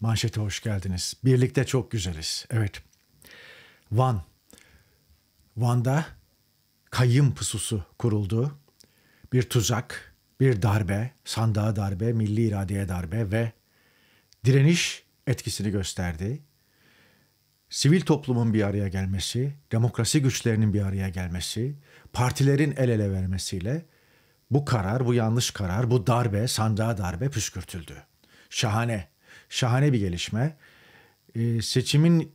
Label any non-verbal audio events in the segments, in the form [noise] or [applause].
Manşete hoş geldiniz. Birlikte çok güzeliz. Evet. Van. Van'da kayım pususu kuruldu. Bir tuzak, bir darbe, sandığa darbe, milli iradeye darbe ve direniş etkisini gösterdi. Sivil toplumun bir araya gelmesi, demokrasi güçlerinin bir araya gelmesi, partilerin el ele vermesiyle bu karar, bu yanlış karar, bu darbe, sandığa darbe püskürtüldü. Şahane şahane bir gelişme. E, seçimin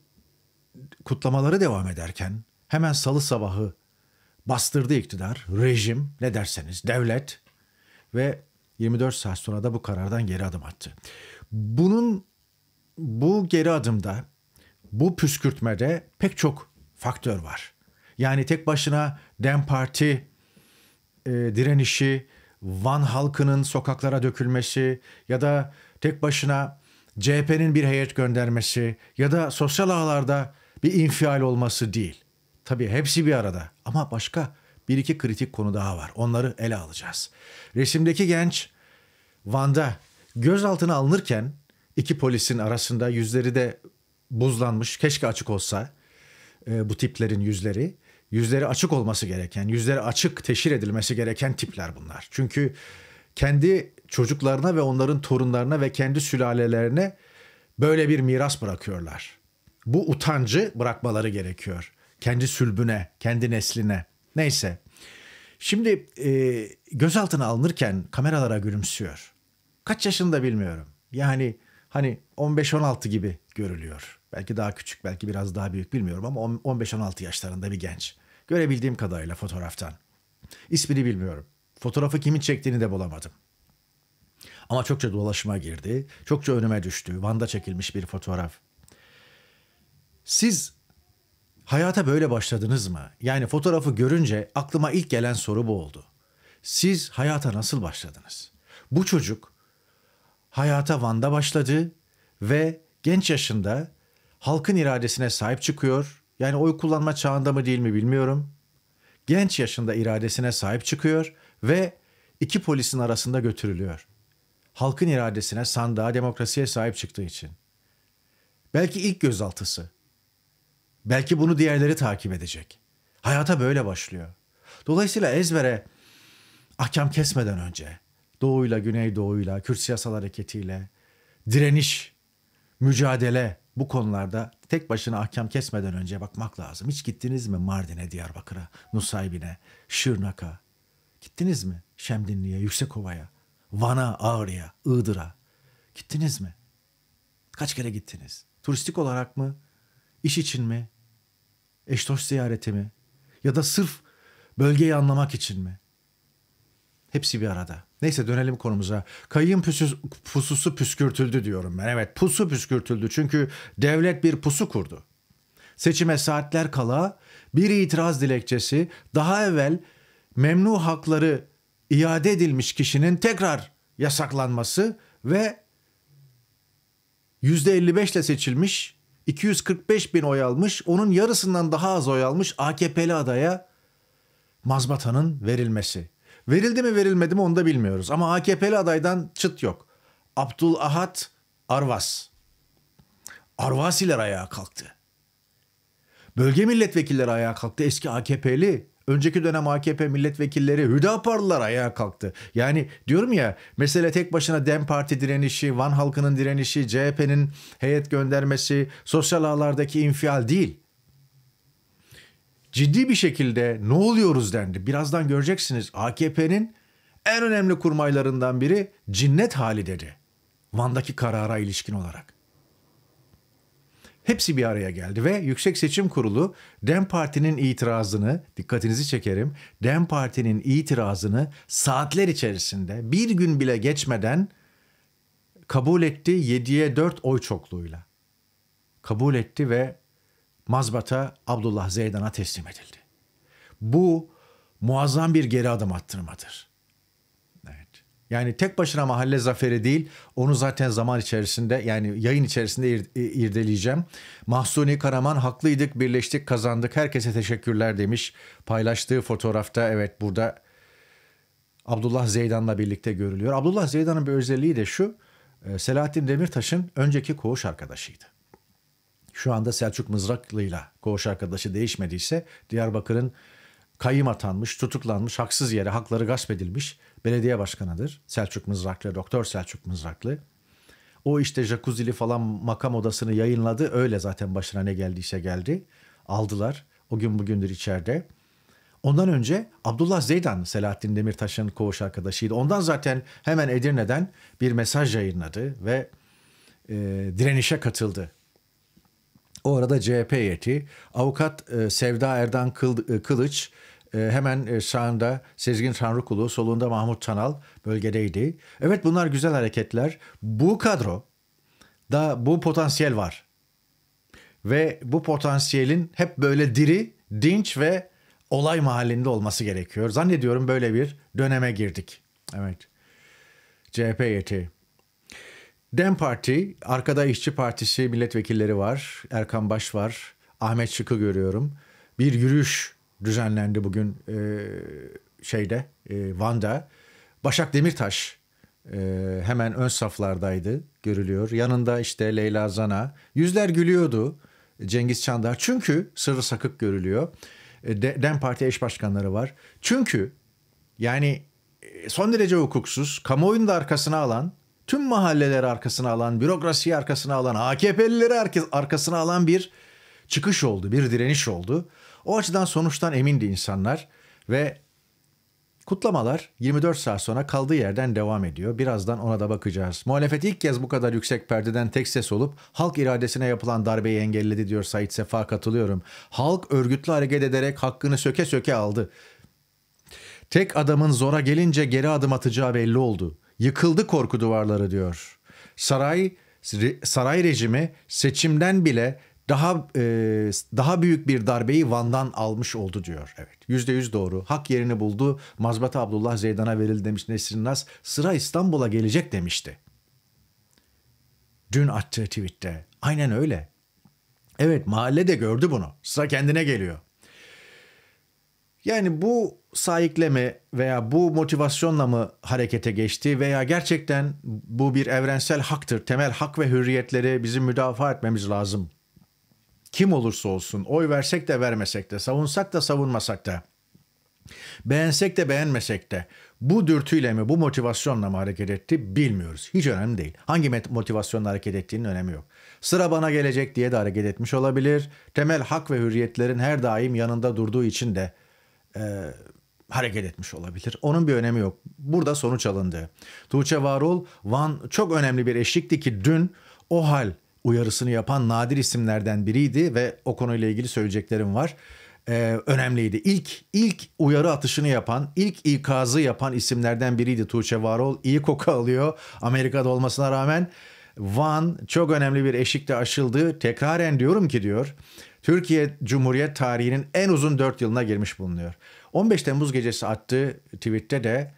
kutlamaları devam ederken hemen salı sabahı bastırdı iktidar, rejim ne derseniz devlet ve 24 saat sonra da bu karardan geri adım attı. Bunun bu geri adımda bu püskürtmede pek çok faktör var. Yani tek başına Dem Parti e, direnişi, Van halkının sokaklara dökülmesi ya da tek başına CHP'nin bir heyet göndermesi ya da sosyal ağlarda bir infial olması değil. Tabii hepsi bir arada ama başka bir iki kritik konu daha var. Onları ele alacağız. Resimdeki genç Van'da gözaltına alınırken iki polisin arasında yüzleri de buzlanmış. Keşke açık olsa e, bu tiplerin yüzleri. Yüzleri açık olması gereken, yüzleri açık teşhir edilmesi gereken tipler bunlar. Çünkü kendi çocuklarına ve onların torunlarına ve kendi sülalelerine böyle bir miras bırakıyorlar. Bu utancı bırakmaları gerekiyor. Kendi sülbüne, kendi nesline. Neyse. Şimdi e, gözaltına alınırken kameralara gülümsüyor. Kaç yaşında bilmiyorum. Yani hani 15-16 gibi görülüyor. Belki daha küçük, belki biraz daha büyük bilmiyorum ama 15-16 yaşlarında bir genç. Görebildiğim kadarıyla fotoğraftan. İsmini bilmiyorum. Fotoğrafı kimin çektiğini de bulamadım. Ama çokça dolaşıma girdi. Çokça önüme düştü. Van'da çekilmiş bir fotoğraf. Siz hayata böyle başladınız mı? Yani fotoğrafı görünce aklıma ilk gelen soru bu oldu. Siz hayata nasıl başladınız? Bu çocuk hayata Van'da başladı ve genç yaşında halkın iradesine sahip çıkıyor. Yani oy kullanma çağında mı değil mi bilmiyorum. Genç yaşında iradesine sahip çıkıyor ve iki polisin arasında götürülüyor. Halkın iradesine, sandığa, demokrasiye sahip çıktığı için. Belki ilk gözaltısı. Belki bunu diğerleri takip edecek. Hayata böyle başlıyor. Dolayısıyla ezbere ahkam kesmeden önce doğuyla, güneydoğuyla, Kürt siyasal hareketiyle, direniş, mücadele bu konularda tek başına ahkam kesmeden önce bakmak lazım. Hiç gittiniz mi Mardin'e, Diyarbakır'a, Nusaybin'e, Şırnak'a, Gittiniz mi? Şemdinli'ye, Yüksekova'ya, Van'a, Ağrı'ya, Iğdır'a. Gittiniz mi? Kaç kere gittiniz? Turistik olarak mı? İş için mi? Eş dost ziyareti mi? Ya da sırf bölgeyi anlamak için mi? Hepsi bir arada. Neyse dönelim konumuza. Kayın püsüs, pususu püskürtüldü diyorum ben. Evet pusu püskürtüldü çünkü devlet bir pusu kurdu. Seçime saatler kala bir itiraz dilekçesi daha evvel memnu hakları iade edilmiş kişinin tekrar yasaklanması ve %55 ile seçilmiş 245 bin oy almış, onun yarısından daha az oy almış AKP'li adaya mazbatanın verilmesi. Verildi mi verilmedi mi onu da bilmiyoruz. Ama AKP'li adaydan çıt yok. Abdul Ahat Arvas. Arvasiler ayağa kalktı. Bölge milletvekilleri ayağa kalktı. Eski AKP'li Önceki dönem AKP milletvekilleri Hüdaparlılar ayağa kalktı. Yani diyorum ya mesele tek başına DEM Parti direnişi, Van halkının direnişi, CHP'nin heyet göndermesi, sosyal ağlardaki infial değil. Ciddi bir şekilde ne oluyoruz dendi. Birazdan göreceksiniz AKP'nin en önemli kurmaylarından biri cinnet hali dedi. Van'daki karara ilişkin olarak. Hepsi bir araya geldi ve Yüksek Seçim Kurulu DEM Parti'nin itirazını, dikkatinizi çekerim, DEM Parti'nin itirazını saatler içerisinde bir gün bile geçmeden kabul etti 7'ye 4 oy çokluğuyla. Kabul etti ve mazbata Abdullah Zeydan'a teslim edildi. Bu muazzam bir geri adım attırmadır. Yani tek başına mahalle zaferi değil. Onu zaten zaman içerisinde yani yayın içerisinde irdeleyeceğim. Mahsuni Karaman haklıydık, birleştik, kazandık. Herkese teşekkürler demiş. Paylaştığı fotoğrafta evet burada Abdullah Zeydan'la birlikte görülüyor. Abdullah Zeydan'ın bir özelliği de şu. E, Selahattin Demirtaş'ın önceki koğuş arkadaşıydı. Şu anda Selçuk Mızraklı'yla koğuş arkadaşı değişmediyse Diyarbakır'ın kayım atanmış, tutuklanmış, haksız yere hakları gasp edilmiş belediye başkanıdır. Selçuk Mızraklı, Doktor Selçuk Mızraklı. O işte jacuzzili falan makam odasını yayınladı. Öyle zaten başına ne geldiyse geldi. Aldılar. O gün bugündür içeride. Ondan önce Abdullah Zeydan Selahattin Demirtaş'ın koğuş arkadaşıydı. Ondan zaten hemen Edirne'den bir mesaj yayınladı ve e, direnişe katıldı. O arada CHP yeti, avukat e, Sevda Erdan Kıl, e, Kılıç ee, hemen e, sağında Sezgin Tanrıkulu, solunda Mahmut Tanal bölgedeydi. Evet bunlar güzel hareketler. Bu kadro da bu potansiyel var. Ve bu potansiyelin hep böyle diri, dinç ve olay mahallinde olması gerekiyor. Zannediyorum böyle bir döneme girdik. Evet. CHP yeti. Dem Parti, arkada İşçi Partisi milletvekilleri var. Erkan Baş var. Ahmet Şık'ı görüyorum. Bir yürüyüş düzenlendi bugün e, şeyde e, Van'da. Başak Demirtaş e, hemen ön saflardaydı görülüyor. Yanında işte Leyla Zana. Yüzler gülüyordu Cengiz Çandar. Çünkü sırrı sakık görülüyor. E, Dem Parti eş başkanları var. Çünkü yani e, son derece hukuksuz, kamuoyunu da arkasına alan, tüm mahalleleri arkasına alan, bürokrasiyi arkasına alan, AKP'lileri arkasına alan bir çıkış oldu, bir direniş oldu. O açıdan sonuçtan emindi insanlar ve kutlamalar 24 saat sonra kaldığı yerden devam ediyor. Birazdan ona da bakacağız. Muhalefet ilk kez bu kadar yüksek perdeden tek ses olup halk iradesine yapılan darbeyi engelledi diyor Said Sefa katılıyorum. Halk örgütlü hareket ederek hakkını söke söke aldı. Tek adamın zora gelince geri adım atacağı belli oldu. Yıkıldı korku duvarları diyor. Saray saray rejimi seçimden bile daha e, daha büyük bir darbeyi Van'dan almış oldu diyor. Evet yüzde yüz doğru. Hak yerini buldu. Mazbat Abdullah Zeydan'a verildi demiş Nesrin Nas. Sıra İstanbul'a gelecek demişti. Dün attığı tweette. Aynen öyle. Evet mahalle de gördü bunu. Sıra kendine geliyor. Yani bu sahikleme veya bu motivasyonla mı harekete geçti veya gerçekten bu bir evrensel haktır, temel hak ve hürriyetleri bizim müdafaa etmemiz lazım kim olursa olsun oy versek de vermesek de savunsak da savunmasak da beğensek de beğenmesek de bu dürtüyle mi bu motivasyonla mı hareket etti bilmiyoruz. Hiç önemli değil. Hangi motivasyonla hareket ettiğinin önemi yok. Sıra bana gelecek diye de hareket etmiş olabilir. Temel hak ve hürriyetlerin her daim yanında durduğu için de e, hareket etmiş olabilir. Onun bir önemi yok. Burada sonuç alındı. Tuğçe Varol Van çok önemli bir eşlikti ki dün o hal uyarısını yapan nadir isimlerden biriydi ve o konuyla ilgili söyleyeceklerim var. Ee, önemliydi. İlk ilk uyarı atışını yapan, ilk ikazı yapan isimlerden biriydi Tuğçe Varol. İyi koku alıyor Amerika'da olmasına rağmen. Van çok önemli bir eşikte aşıldı. Tekraren diyorum ki diyor, Türkiye Cumhuriyet tarihinin en uzun 4 yılına girmiş bulunuyor. 15 Temmuz gecesi attığı tweette de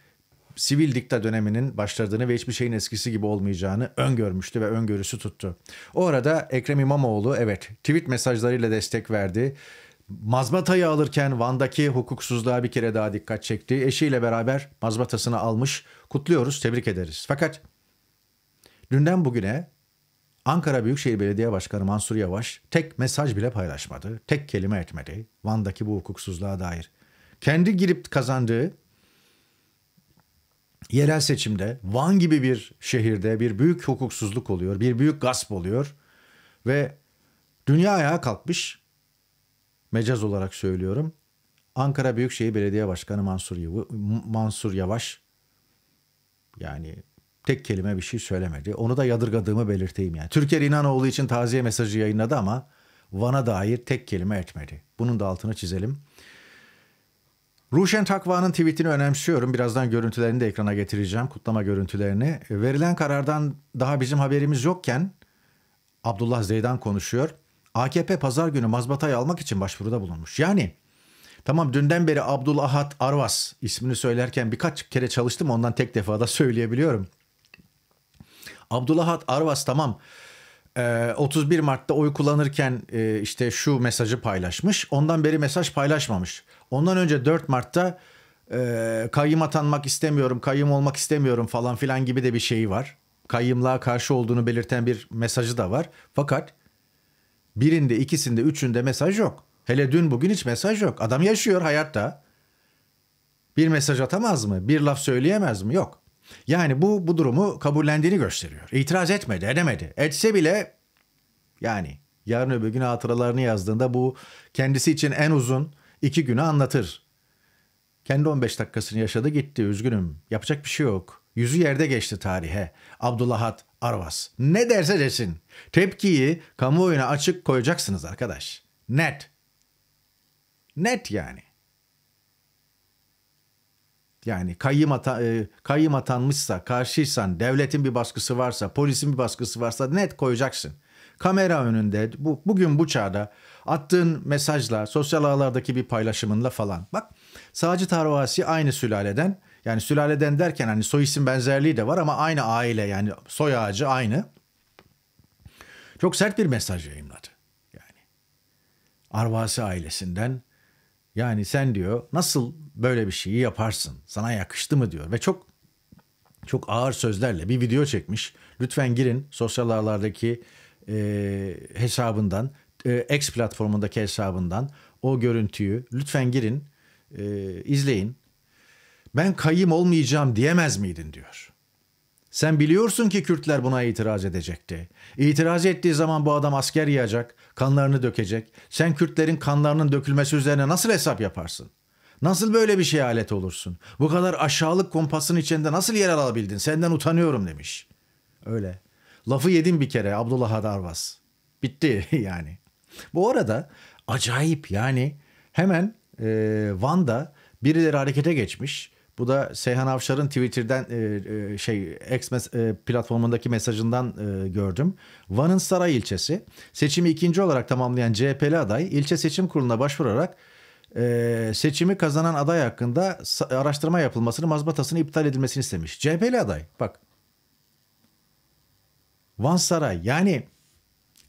sivil dikta döneminin başladığını ve hiçbir şeyin eskisi gibi olmayacağını öngörmüştü ve öngörüsü tuttu. O arada Ekrem İmamoğlu evet tweet mesajlarıyla destek verdi. Mazbatayı alırken Van'daki hukuksuzluğa bir kere daha dikkat çekti. Eşiyle beraber mazbatasını almış. Kutluyoruz, tebrik ederiz. Fakat dünden bugüne Ankara Büyükşehir Belediye Başkanı Mansur Yavaş tek mesaj bile paylaşmadı. Tek kelime etmedi Van'daki bu hukuksuzluğa dair. Kendi girip kazandığı yerel seçimde Van gibi bir şehirde bir büyük hukuksuzluk oluyor, bir büyük gasp oluyor ve dünya ayağa kalkmış. Mecaz olarak söylüyorum. Ankara Büyükşehir Belediye Başkanı Mansur, Mansur Yavaş yani tek kelime bir şey söylemedi. Onu da yadırgadığımı belirteyim yani. Türker İnanoğlu için taziye mesajı yayınladı ama Van'a dair tek kelime etmedi. Bunun da altını çizelim. Ruşen Takva'nın tweetini önemsiyorum. Birazdan görüntülerini de ekrana getireceğim. Kutlama görüntülerini. Verilen karardan daha bizim haberimiz yokken Abdullah Zeydan konuşuyor. AKP pazar günü mazbatayı almak için başvuruda bulunmuş. Yani tamam dünden beri Abdülahat Arvas ismini söylerken birkaç kere çalıştım ondan tek defada [laughs] söyleyebiliyorum. Abdülahat Arvas tamam 31 ee, Mart'ta oy kullanırken e, işte şu mesajı paylaşmış. Ondan beri mesaj paylaşmamış. Ondan önce 4 Mart'ta e, kayyım atanmak istemiyorum, kayyım olmak istemiyorum falan filan gibi de bir şeyi var. Kayyımlığa karşı olduğunu belirten bir mesajı da var. Fakat birinde, ikisinde, üçünde mesaj yok. Hele dün bugün hiç mesaj yok. Adam yaşıyor hayatta. Bir mesaj atamaz mı? Bir laf söyleyemez mi? Yok. Yani bu bu durumu kabullendiğini gösteriyor. İtiraz etmedi, edemedi. Etse bile yani yarın öbür gün hatıralarını yazdığında bu kendisi için en uzun iki günü anlatır. Kendi 15 dakikasını yaşadı gitti üzgünüm. Yapacak bir şey yok. Yüzü yerde geçti tarihe. Abdullahat Arvas. Ne derse desin. Tepkiyi kamuoyuna açık koyacaksınız arkadaş. Net. Net yani. Yani kayyım, ata, e, kayyım atanmışsa, karşıysan, devletin bir baskısı varsa, polisin bir baskısı varsa net koyacaksın. Kamera önünde bu, bugün bu çağda attığın mesajla, sosyal ağlardaki bir paylaşımınla falan. Bak Sacit Arvasi aynı sülaleden yani sülaleden derken hani soy isim benzerliği de var ama aynı aile yani soy ağacı aynı. Çok sert bir mesaj yayınladı. Yani Arvasi ailesinden yani sen diyor nasıl böyle bir şeyi yaparsın? Sana yakıştı mı diyor ve çok çok ağır sözlerle bir video çekmiş. Lütfen girin sosyal ağlardaki e, hesabından, e, X platformundaki hesabından o görüntüyü lütfen girin, e, izleyin. Ben kayım olmayacağım diyemez miydin diyor. Sen biliyorsun ki Kürtler buna itiraz edecekti. İtiraz ettiği zaman bu adam asker yiyecek, kanlarını dökecek. Sen Kürtlerin kanlarının dökülmesi üzerine nasıl hesap yaparsın? Nasıl böyle bir şey alet olursun? Bu kadar aşağılık kompasın içinde nasıl yer alabildin? Senden utanıyorum demiş. Öyle. Lafı yedim bir kere Abdullah Hadarvas. Bitti [laughs] yani. Bu arada acayip yani hemen e, Van'da birileri harekete geçmiş bu da Seyhan Avşar'ın Twitter'den e, e, şey X mes- e, platformundaki mesajından e, gördüm. Van'ın Saray ilçesi seçimi ikinci olarak tamamlayan CHP'li aday ilçe seçim kuruluna başvurarak e, seçimi kazanan aday hakkında araştırma yapılmasını mazbatasını iptal edilmesini istemiş. CHP'li aday bak. Van Saray yani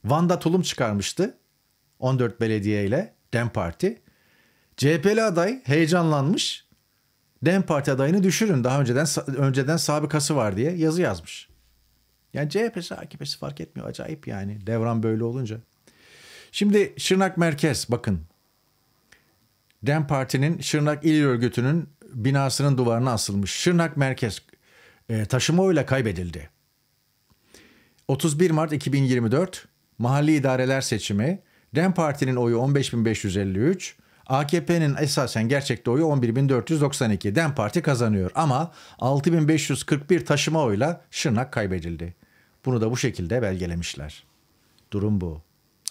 Van'da tulum çıkarmıştı 14 belediye ile DEM Parti. CHP'li aday heyecanlanmış Dem Parti adayını düşürün daha önceden önceden sabıkası var diye yazı yazmış. Yani CHP'si AKP'si fark etmiyor acayip yani devran böyle olunca. Şimdi Şırnak Merkez bakın. Dem Parti'nin Şırnak İl Örgütü'nün binasının duvarına asılmış. Şırnak Merkez e, taşıma oyla kaybedildi. 31 Mart 2024 mahalli idareler seçimi Dem Parti'nin oyu 15553, AKP'nin esasen gerçekte oyu 11.492. DEM Parti kazanıyor ama 6.541 taşıma oyla Şırnak kaybedildi. Bunu da bu şekilde belgelemişler. Durum bu.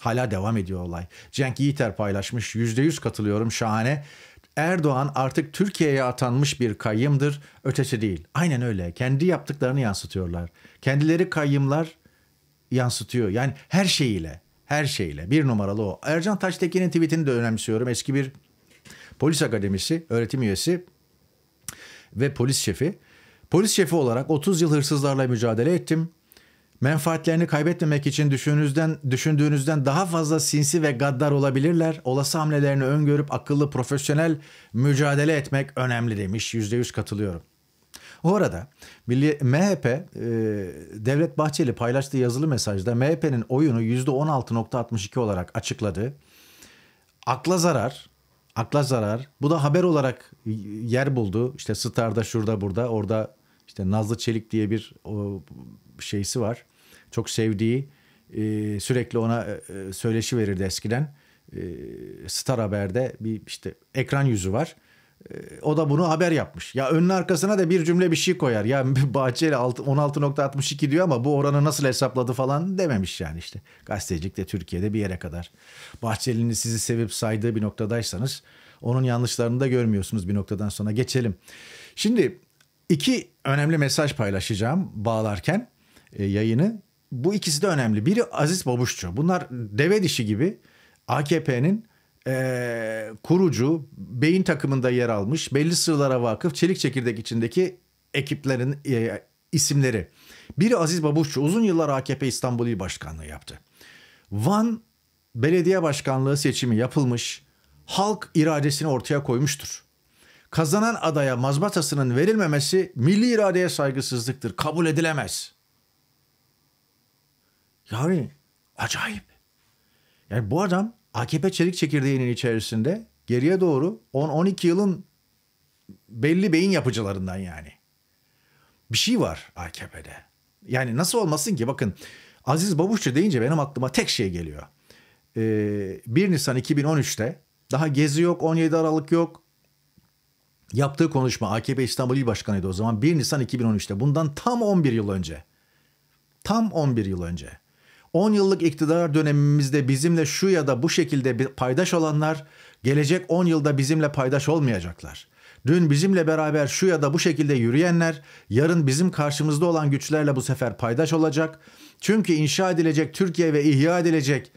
Hala devam ediyor olay. Cenk Yiğiter paylaşmış. %100 katılıyorum şahane. Erdoğan artık Türkiye'ye atanmış bir kayyımdır. Ötesi değil. Aynen öyle. Kendi yaptıklarını yansıtıyorlar. Kendileri kayyımlar yansıtıyor. Yani her şeyiyle her şeyle. Bir numaralı o. Ercan Taştekin'in tweetini de önemsiyorum. Eski bir polis akademisi öğretim üyesi ve polis şefi. Polis şefi olarak 30 yıl hırsızlarla mücadele ettim. Menfaatlerini kaybetmemek için düşündüğünüzden, düşündüğünüzden daha fazla sinsi ve gaddar olabilirler. Olası hamlelerini öngörüp akıllı profesyonel mücadele etmek önemli demiş. %100 katılıyorum. Orada Milli MHP e, Devlet Bahçeli paylaştığı yazılı mesajda MHP'nin oyunu %16.62 olarak açıkladı. Akla zarar, akla zarar. Bu da haber olarak yer buldu. İşte Star'da şurada burada orada işte Nazlı Çelik diye bir o, şeysi var. Çok sevdiği e, sürekli ona e, e söyleşi verirdi eskiden. E, Star Haber'de bir işte ekran yüzü var. E, o da bunu haber yapmış. Ya önün arkasına da bir cümle bir şey koyar. Ya [laughs] Bahçeli 16.62 diyor ama bu oranı nasıl hesapladı falan dememiş yani işte. Gazetecilik de Türkiye'de bir yere kadar. Bahçeli'nin sizi sevip saydığı bir noktadaysanız onun yanlışlarını da görmüyorsunuz bir noktadan sonra. Geçelim. Şimdi iki önemli mesaj paylaşacağım bağlarken e, yayını. Bu ikisi de önemli. Biri Aziz Babuşçu. Bunlar deve dişi gibi AKP'nin e, kurucu, beyin takımında yer almış, belli sırlara vakıf çelik çekirdek içindeki ekiplerin e, isimleri. Biri Aziz Babuşçu uzun yıllar AKP İstanbul İl Başkanlığı yaptı. Van belediye başkanlığı seçimi yapılmış, halk iradesini ortaya koymuştur. Kazanan adaya mazbatasının verilmemesi milli iradeye saygısızlıktır, kabul edilemez. Yani acayip. Yani bu adam AKP çelik çekirdeğinin içerisinde geriye doğru 10-12 yılın belli beyin yapıcılarından yani. Bir şey var AKP'de. Yani nasıl olmasın ki bakın Aziz Babuşçu deyince benim aklıma tek şey geliyor. Ee, 1 Nisan 2013'te daha Gezi yok, 17 Aralık yok. Yaptığı konuşma AKP İstanbul İl Başkanı'ydı o zaman 1 Nisan 2013'te. Bundan tam 11 yıl önce. Tam 11 yıl önce. 10 yıllık iktidar dönemimizde bizimle şu ya da bu şekilde paydaş olanlar gelecek 10 yılda bizimle paydaş olmayacaklar. Dün bizimle beraber şu ya da bu şekilde yürüyenler yarın bizim karşımızda olan güçlerle bu sefer paydaş olacak. Çünkü inşa edilecek Türkiye ve ihya edilecek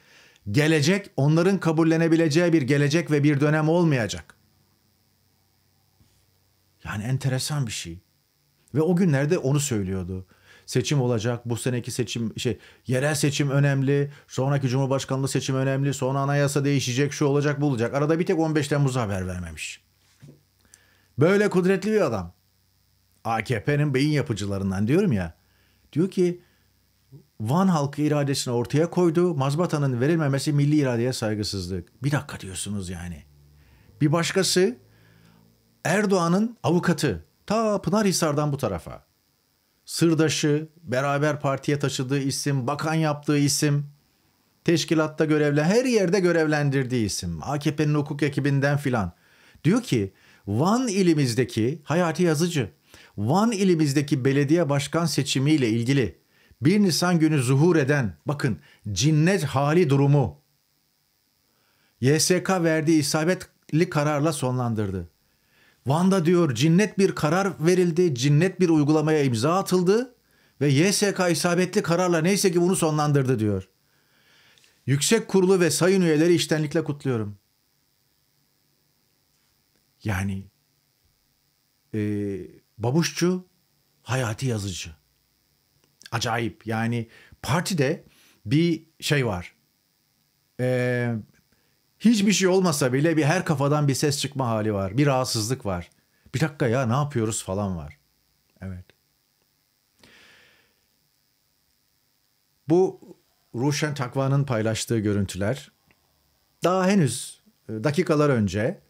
gelecek onların kabullenebileceği bir gelecek ve bir dönem olmayacak. Yani enteresan bir şey. Ve o günlerde onu söylüyordu seçim olacak. Bu seneki seçim şey yerel seçim önemli. Sonraki cumhurbaşkanlığı seçim önemli. Sonra anayasa değişecek, şu olacak, bu olacak. Arada bir tek 15 Temmuz'a haber vermemiş. Böyle kudretli bir adam. AKP'nin beyin yapıcılarından diyorum ya. Diyor ki Van halkı iradesini ortaya koydu. Mazbatanın verilmemesi milli iradeye saygısızlık. Bir dakika diyorsunuz yani. Bir başkası Erdoğan'ın avukatı. Ta Pınarhisar'dan bu tarafa sırdaşı, beraber partiye taşıdığı isim, bakan yaptığı isim, teşkilatta görevle her yerde görevlendirdiği isim. AKP'nin hukuk ekibinden filan. Diyor ki Van ilimizdeki Hayati Yazıcı, Van ilimizdeki belediye başkan seçimiyle ilgili 1 Nisan günü zuhur eden bakın cinnet hali durumu YSK verdiği isabetli kararla sonlandırdı. Van'da diyor cinnet bir karar verildi, cinnet bir uygulamaya imza atıldı ve YSK isabetli kararla neyse ki bunu sonlandırdı diyor. Yüksek kurulu ve sayın üyeleri iştenlikle kutluyorum. Yani e, babuşçu, hayati yazıcı. Acayip yani partide bir şey var. Eee Hiçbir şey olmasa bile bir her kafadan bir ses çıkma hali var. Bir rahatsızlık var. Bir dakika ya ne yapıyoruz falan var. Evet. Bu Ruşen Takva'nın paylaştığı görüntüler daha henüz e, dakikalar önce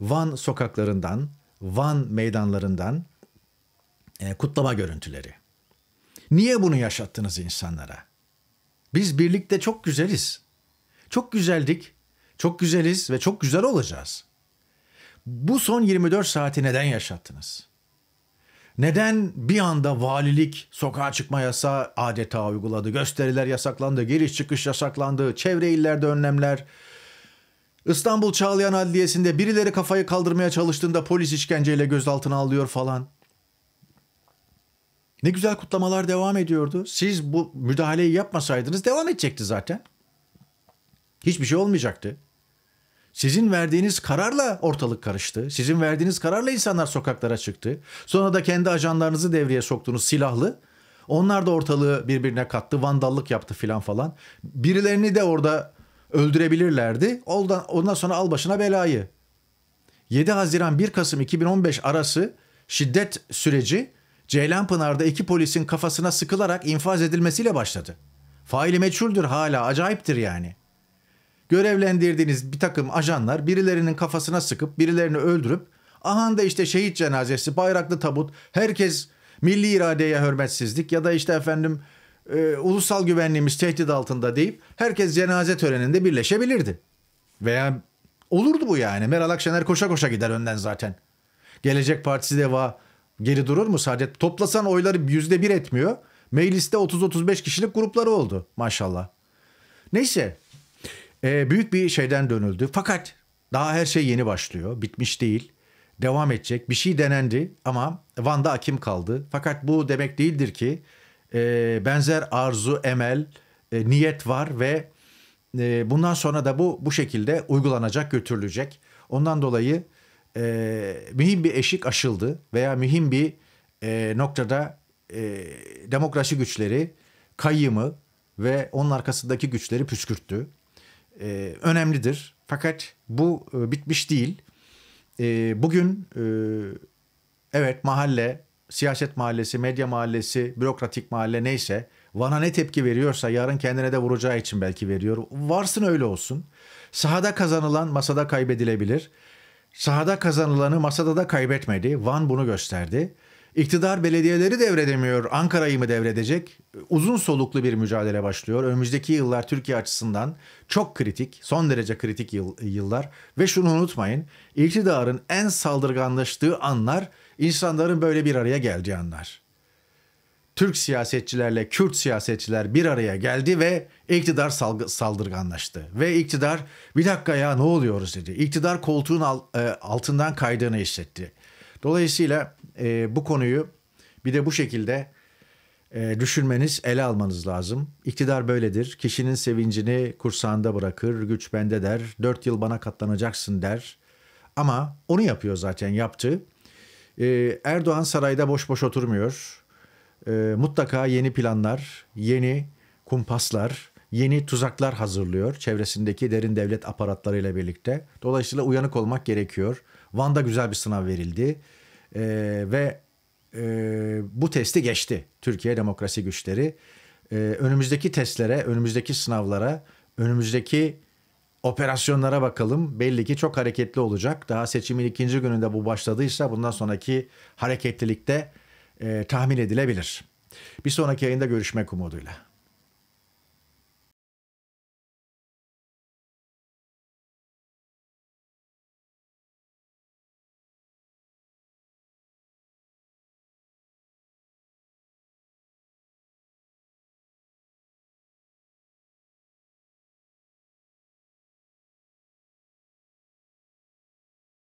Van sokaklarından, Van meydanlarından e, kutlama görüntüleri. Niye bunu yaşattınız insanlara? Biz birlikte çok güzeliz. Çok güzeldik. Çok güzeliz ve çok güzel olacağız. Bu son 24 saati neden yaşattınız? Neden bir anda valilik sokağa çıkma yasağı adeta uyguladı? Gösteriler yasaklandı, giriş çıkış yasaklandı, çevre illerde önlemler. İstanbul Çağlayan Adliyesi'nde birileri kafayı kaldırmaya çalıştığında polis işkenceyle gözaltına alıyor falan. Ne güzel kutlamalar devam ediyordu. Siz bu müdahaleyi yapmasaydınız devam edecekti zaten. Hiçbir şey olmayacaktı. Sizin verdiğiniz kararla ortalık karıştı. Sizin verdiğiniz kararla insanlar sokaklara çıktı. Sonra da kendi ajanlarınızı devreye soktunuz silahlı. Onlar da ortalığı birbirine kattı. Vandallık yaptı filan falan. Birilerini de orada öldürebilirlerdi. Ondan, ondan sonra al başına belayı. 7 Haziran 1 Kasım 2015 arası şiddet süreci Ceylanpınar'da iki polisin kafasına sıkılarak infaz edilmesiyle başladı. Faili meçhuldür hala acayiptir yani görevlendirdiğiniz bir takım ajanlar birilerinin kafasına sıkıp birilerini öldürüp ahan da işte şehit cenazesi, bayraklı tabut, herkes milli iradeye hürmetsizlik ya da işte efendim e, ulusal güvenliğimiz tehdit altında deyip herkes cenaze töreninde birleşebilirdi. Veya olurdu bu yani. Meral Akşener koşa koşa gider önden zaten. Gelecek Partisi deva geri durur mu sadece Toplasan oyları yüzde bir etmiyor. Mecliste 30-35 kişilik grupları oldu maşallah. Neyse e, büyük bir şeyden dönüldü. Fakat daha her şey yeni başlıyor. Bitmiş değil. Devam edecek. Bir şey denendi ama Van'da akim kaldı. Fakat bu demek değildir ki e, benzer arzu, emel, e, niyet var ve e, bundan sonra da bu bu şekilde uygulanacak, götürülecek. Ondan dolayı e, mühim bir eşik aşıldı veya mühim bir e, noktada e, demokrasi güçleri kayımı ve onun arkasındaki güçleri püskürttü e, önemlidir. Fakat bu e, bitmiş değil. E, bugün e, evet mahalle, siyaset mahallesi, medya mahallesi, bürokratik mahalle neyse Van'a ne tepki veriyorsa yarın kendine de vuracağı için belki veriyor. Varsın öyle olsun. Sahada kazanılan masada kaybedilebilir. Sahada kazanılanı masada da kaybetmedi. Van bunu gösterdi. İktidar belediyeleri devredemiyor. Ankara'yı mı devredecek? Uzun soluklu bir mücadele başlıyor. Önümüzdeki yıllar Türkiye açısından çok kritik, son derece kritik yıllar. Ve şunu unutmayın, iktidarın en saldırganlaştığı anlar insanların böyle bir araya geldiği anlar. Türk siyasetçilerle Kürt siyasetçiler bir araya geldi ve iktidar saldırganlaştı. Ve iktidar bir dakika ya ne oluyoruz dedi. İktidar koltuğun e, altından kaydığını hissetti. Dolayısıyla e, bu konuyu bir de bu şekilde e, düşünmeniz, ele almanız lazım. İktidar böyledir. Kişinin sevincini kursağında bırakır, güç bende der, dört yıl bana katlanacaksın der. Ama onu yapıyor zaten, yaptı. E, Erdoğan sarayda boş boş oturmuyor. E, mutlaka yeni planlar, yeni kumpaslar, yeni tuzaklar hazırlıyor çevresindeki derin devlet aparatlarıyla birlikte. Dolayısıyla uyanık olmak gerekiyor. Van'da güzel bir sınav verildi. E, ve e, bu testi geçti Türkiye Demokrasi Güçleri. E, önümüzdeki testlere, önümüzdeki sınavlara, önümüzdeki operasyonlara bakalım. Belli ki çok hareketli olacak. Daha seçimin ikinci gününde bu başladıysa bundan sonraki hareketlilikte e, tahmin edilebilir. Bir sonraki yayında görüşmek umuduyla.